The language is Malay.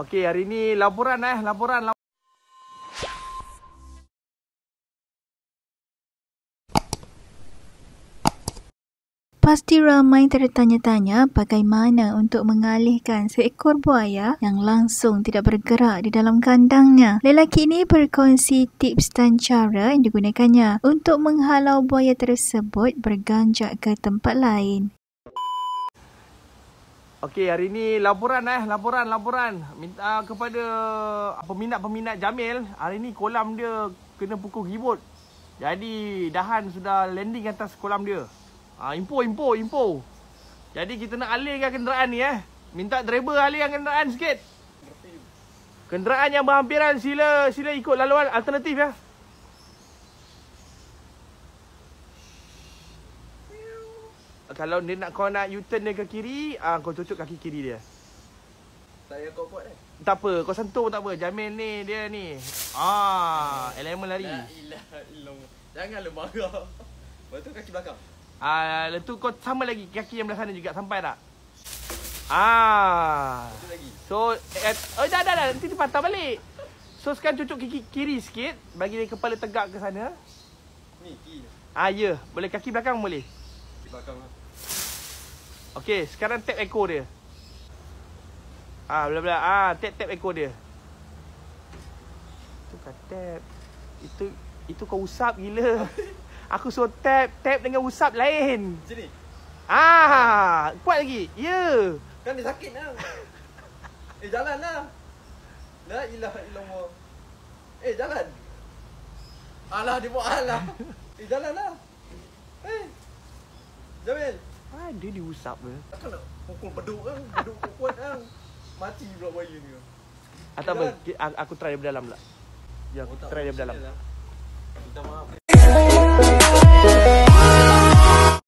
Okey, hari ni laporan eh, laporan. laporan. Pasti ramai tertanya-tanya bagaimana untuk mengalihkan seekor buaya yang langsung tidak bergerak di dalam kandangnya. Lelaki ini berkongsi tips dan cara yang digunakannya untuk menghalau buaya tersebut berganjak ke tempat lain. Okey, hari ni laporan eh, laporan, laporan. Minta kepada peminat-peminat Jamil, hari ni kolam dia kena pukul ribut. Jadi, dahan sudah landing atas kolam dia. Ha, info, info, info. Jadi, kita nak alihkan kenderaan ni eh. Minta driver alihkan kenderaan sikit. Kenderaan yang berhampiran, sila sila ikut laluan alternatif ya. Eh. kalau dia nak kau nak U-turn dia ke kiri, ah kau cucuk kaki kiri dia. Saya kau buat eh. Tak apa, kau sentuh pun tak apa. Jamin ni dia ni. Ah, elemen lari. Ilah, ilah, Janganlah marah. Betul kaki belakang. Ah, letu kau sama lagi kaki yang belah sana juga sampai tak? Ah. So, eh, oh, dah, dah, dah. Nanti dia patah balik. So, sekarang cucuk kaki kiri sikit. Bagi dia kepala tegak ke sana. Ni, kiri. Ah, ya. Yeah. Boleh kaki belakang boleh? Kaki belakang lah. Okey, sekarang tap ekor dia. Ah, bla bla. Ah, tap tap ekor dia. Tu kat tap. Itu itu kau usap gila. Aku suruh tap, tap dengan usap lain. Sini. Ah, kuat lagi. Ya. Yeah. Kan dia sakit lah. eh, jalan lah. La ilah ilah Eh, jalan. Alah, dia buat alah. Eh, jalan lah ada dia diusap ke? Aku nak pukul beduk kan, beduk kuat kan. Mati pula buaya ni. Atau apa? Aku try dari dalam pula. Ya, aku oh, try dari dalam. Lah. maaf.